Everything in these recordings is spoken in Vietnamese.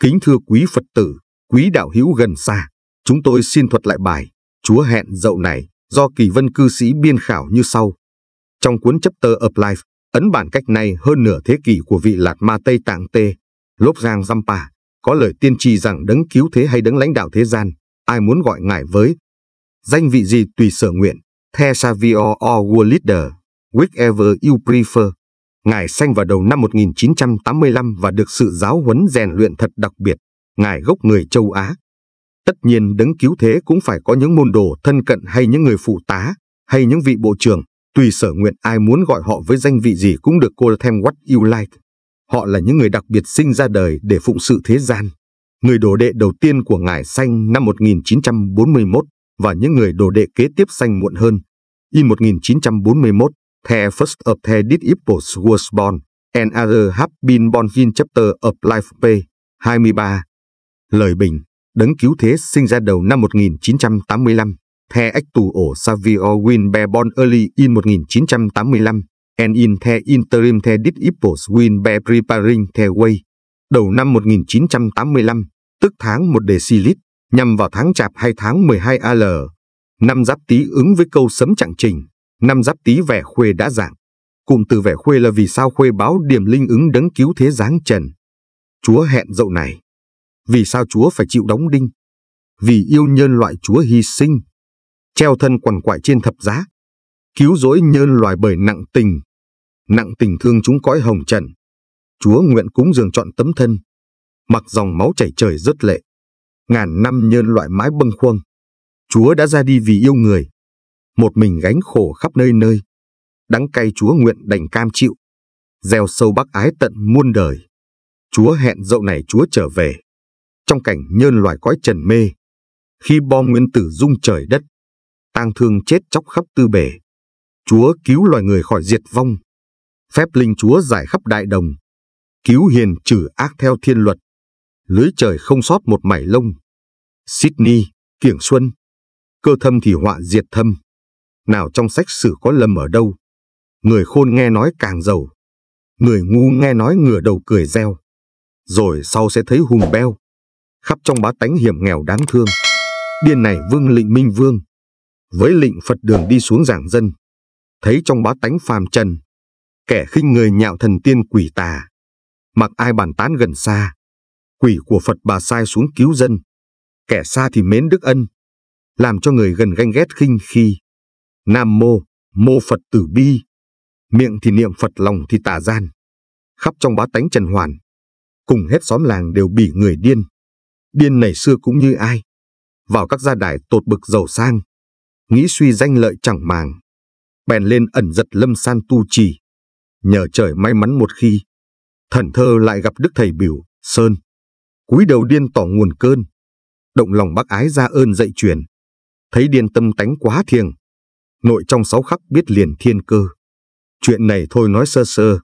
Kính thưa quý Phật tử, quý đạo hữu gần xa, chúng tôi xin thuật lại bài Chúa hẹn dậu này do kỳ vân cư sĩ biên khảo như sau. Trong cuốn chấp tơ of Life, ấn bản cách này hơn nửa thế kỷ của vị Lạt Ma Tây Tạng Tê, Lốp Giang Zampa, có lời tiên tri rằng đấng cứu thế hay đấng lãnh đạo thế gian, ai muốn gọi ngài với Danh vị gì tùy sở nguyện, the Savior, or World Leader, whichever you prefer. Ngài sanh vào đầu năm 1985 và được sự giáo huấn rèn luyện thật đặc biệt, Ngài gốc người châu Á. Tất nhiên đấng cứu thế cũng phải có những môn đồ thân cận hay những người phụ tá, hay những vị bộ trưởng, tùy sở nguyện ai muốn gọi họ với danh vị gì cũng được cô thêm what you like. Họ là những người đặc biệt sinh ra đời để phụng sự thế gian. Người đồ đệ đầu tiên của Ngài sanh năm 1941 và những người đồ đệ kế tiếp sanh muộn hơn. In 1941, The First of the Dead Ippos was born, and other have been born in chapter of life p. 23. Lời bình, đấng cứu thế sinh ra đầu năm 1985. The Actu or Savio Win be born early in 1985, and in the interim the Dead Ippos win be preparing the way. Đầu năm 1985, tức tháng 1 Decilit, nhằm vào tháng chạp hay tháng 12 AL. Năm giáp tý ứng với câu sấm chẳng trình, năm giáp tý vẻ khuê đã dạng. Cụm từ vẻ khuê là vì sao khuê báo điểm linh ứng đấng cứu thế giáng trần. Chúa hẹn dậu này. Vì sao Chúa phải chịu đóng đinh? Vì yêu nhân loại Chúa hy sinh. Treo thân quằn quại trên thập giá. Cứu rỗi nhân loài bởi nặng tình. Nặng tình thương chúng cõi hồng trần. Chúa nguyện cúng dường chọn tấm thân. Mặc dòng máu chảy trời rất lệ ngàn năm nhân loại mãi bâng khuâng. Chúa đã ra đi vì yêu người, một mình gánh khổ khắp nơi nơi. Đắng cay Chúa nguyện đành cam chịu, gieo sâu bác ái tận muôn đời. Chúa hẹn dậu này Chúa trở về. Trong cảnh nhân loại cõi trần mê, khi bom nguyên tử rung trời đất, tang thương chết chóc khắp tư bể. Chúa cứu loài người khỏi diệt vong. Phép linh Chúa giải khắp đại đồng, cứu hiền trừ ác theo thiên luật lưới trời không sót một mảy lông. Sydney, Kiểng Xuân, cơ thâm thì họa diệt thâm. Nào trong sách sử có lầm ở đâu? Người khôn nghe nói càng giàu, người ngu nghe nói ngửa đầu cười reo. Rồi sau sẽ thấy hùng beo, khắp trong bá tánh hiểm nghèo đáng thương. Điên này vương lịnh minh vương, với lịnh Phật đường đi xuống giảng dân, thấy trong bá tánh phàm trần, kẻ khinh người nhạo thần tiên quỷ tà, mặc ai bàn tán gần xa, quỷ của Phật bà sai xuống cứu dân. Kẻ xa thì mến đức ân, làm cho người gần ganh ghét khinh khi. Nam mô, mô Phật tử bi, miệng thì niệm Phật lòng thì tà gian. Khắp trong bá tánh Trần Hoàn, cùng hết xóm làng đều bị người điên. Điên này xưa cũng như ai, vào các gia đài tột bực giàu sang, nghĩ suy danh lợi chẳng màng. Bèn lên ẩn giật lâm san tu trì, nhờ trời may mắn một khi, thần thơ lại gặp đức thầy biểu, Sơn cúi đầu điên tỏ nguồn cơn. Động lòng bác ái ra ơn dạy truyền. Thấy điên tâm tánh quá thiêng. Nội trong sáu khắc biết liền thiên cơ. Chuyện này thôi nói sơ sơ.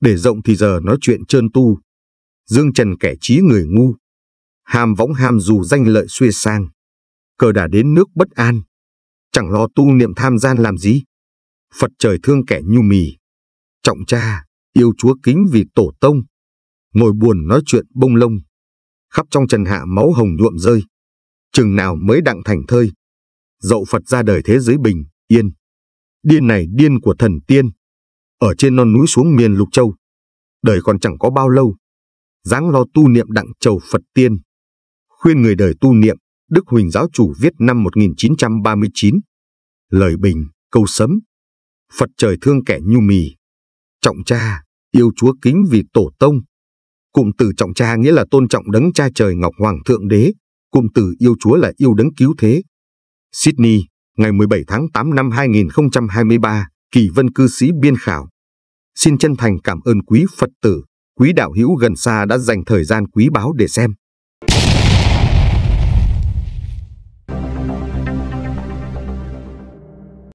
Để rộng thì giờ nói chuyện trơn tu. Dương Trần kẻ trí người ngu. Ham võng ham dù danh lợi xuê sang. Cờ đã đến nước bất an. Chẳng lo tu niệm tham gian làm gì. Phật trời thương kẻ nhu mì. Trọng cha, yêu chúa kính vì tổ tông. Ngồi buồn nói chuyện bông lông khắp trong trần hạ máu hồng nhuộm rơi. Chừng nào mới đặng thành thơi, dậu Phật ra đời thế giới bình, yên. Điên này điên của thần tiên, ở trên non núi xuống miền Lục Châu, đời còn chẳng có bao lâu. Dáng lo tu niệm đặng chầu Phật tiên, khuyên người đời tu niệm, Đức Huỳnh Giáo Chủ viết năm 1939. Lời bình, câu sấm, Phật trời thương kẻ nhu mì, trọng cha, yêu chúa kính vì tổ tông. Cụm từ trọng cha nghĩa là tôn trọng đấng cha trời Ngọc Hoàng Thượng Đế, cụm từ yêu Chúa là yêu đấng cứu thế. Sydney, ngày 17 tháng 8 năm 2023, Kỳ Vân cư sĩ biên khảo. Xin chân thành cảm ơn quý Phật tử, quý đạo hữu gần xa đã dành thời gian quý báu để xem.